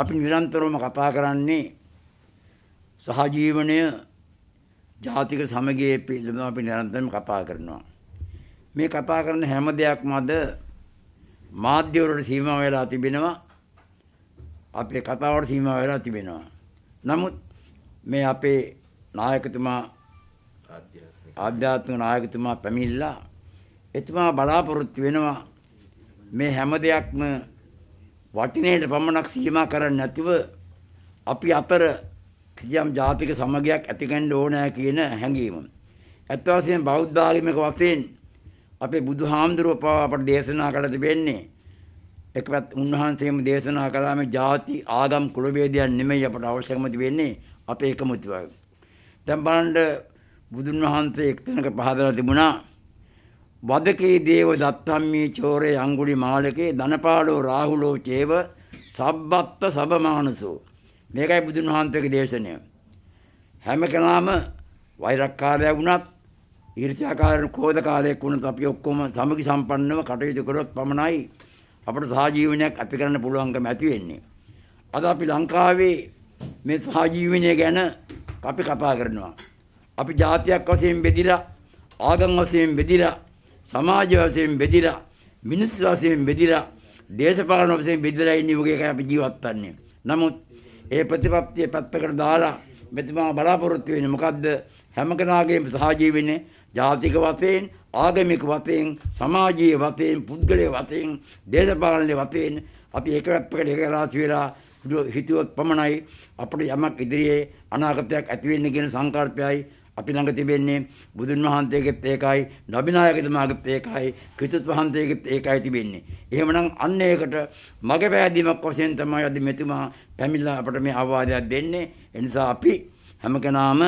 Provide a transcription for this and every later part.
අපි නිරන්තරවම කතා කරන්නේ සහජීවනය ජාතික සමගියේ පිළිබඳව අපි නිරන්තරවම කතා කරනවා. මේ කතා කරන හැම දෙයක්ම අද මාධ්‍ය වලට සීමා වෙලා තිබෙනවා. අපේ කතාවට සීමා වෙලා තිබෙනවා. නමුත් මේ අපේ නායකතුමා ආධ්‍යාත්මික නායකතුමා පැමිණිලා එතුමා බලාපොරොත්තු වෙනවා මේ හැම දෙයක්ම වචනයට පමණක් සීමා කරන්නේ නැතිව අපි අතර කිසියම් ජාතික සමගයක් ඇතිකරන්න ඕනෑ කියන හැඟීම. ඇත්ත වශයෙන් බෞද්ධ ආගමික වශයෙන් අපේ බුදුහාමුදුරුව පවා අපට දේශනා කළ තිබෙන්නේ එක පැත් උන්වහන්සේම දේශනා කළා මේ ಜಾති ආගම් කුල ભેදයන් නෙමෙයි අපට අවශ්‍යම වෙන්නේ අපේ එකමුතුවයි. දැන් බලන්න බුදුන් වහන්සේ එක්තැනක පහදලා තිබුණා වදකේ දේව දත්තම්මී චෝරේ අංගුලි මාලකේ ධනපාලෝ රාහුලෝ චේව සබ්බත්ත සබමානසෝ මේකයි බුදුන් වහන්සේගේ දේශනය හැම කෙනාම වෛරක්කාරය වුණත් ඊර්ෂ්‍යාකාරී කෝධකාරයක් වුණත් අපි ඔක්කොම සමගි සම්පන්නව කටයුතු කරොත් පමණයි අපට සහජීවනයක් ඇති කරන්න පුළුවන්කම ඇති වෙන්නේ. අද අපි ලංකාවේ මේ සහජීවනය ගැන අපි කතා කරනවා. අපි ජාතියක් වශයෙන් බෙදිලා ආගම් වශයෙන් බෙදිලා සමාජ වශයෙන් බෙදිලා මිනිස් වශයෙන් බෙදිලා දේශපාලන වශයෙන් බෙදිලා ඉන්නේ වගේ එකයි අපි ජීවත් වෙන්නේ. නමුත් ඒ ප්‍රතිපත්තිය පැත්තකට දාලා මෙතුමා බලාපොරොත්තු වෙන්නේ මොකද්ද? හැම කෙනාගේම සහජීවිනේ ජාතික වශයෙන් ආගමික වශයෙන් සමාජීය වශයෙන් පුද්ගලීය වශයෙන් දේශපාලන වශයෙන් අපි එක පැත්තකට එක රාශි වෙලා හිතුවත් පමණයි අපිට යමක් ඉදිරියේ අනාගතයක් ඇති වෙන්න කියන සංකල්පයයි අපි ළඟ තිබෙන්නේ බුදුන් වහන්සේගෙත් ඒකයි, නබිනායකතුමාගෙත් ඒකයි, ක්‍රිස්තුස් වහන්සේගෙත් ඒකයි තිබෙන්නේ. එහෙමනම් අන්න ඒකට මගේ පෑදීමක් වශයෙන් තමයි අද මෙතුමා පැමිණලා අපට මේ අවවාදයක් දෙන්නේ. ඒ නිසා අපි හැම කෙනාම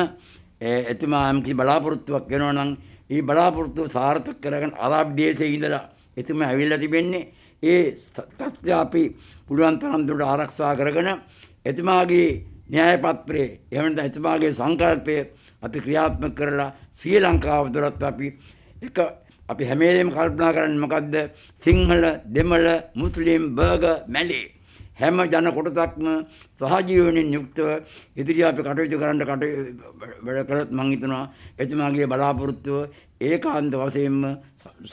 එතුමා යම්කි බලාපොරොත්තුවක් වෙනවා නම් ඒ බලාපොරොත්තුව සාර්ථක කරගෙන අරාබ් දේශයේ ඉඳලා එතුමා ඇවිල්ලා තිබෙන්නේ. ඒ තත්ත්වය අපි පුළුවන් තරම් දුරට ආරක්ෂා කරගෙන එතුමාගේ න්‍යාය පත්‍රය එහෙම නැත්නම් එතුමාගේ සංකල්පය අපි ක්‍රියාත්මක කරලා ශ්‍රී ලංකාව තුළත් අපි එක අපි හැමේලෙම කල්පනා කරන්න මොකක්ද සිංහල දෙමළ මුස්ලිම් බර්ග මැලේ හැම ජන කොටසක්ම සහජීවණයෙන් යුක්තව ඉදිරිය අපි කටයුතු කරන්න කට වැඩ කළොත් මං හිතනවා එතුමාගේ බලාපොරොත්තුව ඒකාන්ත වශයෙන්ම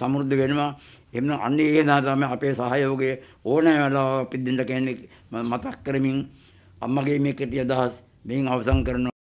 සමෘද්ධ වෙනවා එන්න අන්න ඒ නිසා තමයි අපේ සහයෝගය ඕනෑ වෙලාව පිටින්ද කියන්නේ මතක් කරමින් අම්මගේ මේ කෙටි අදහස් මෙයින් අවසන් කරනවා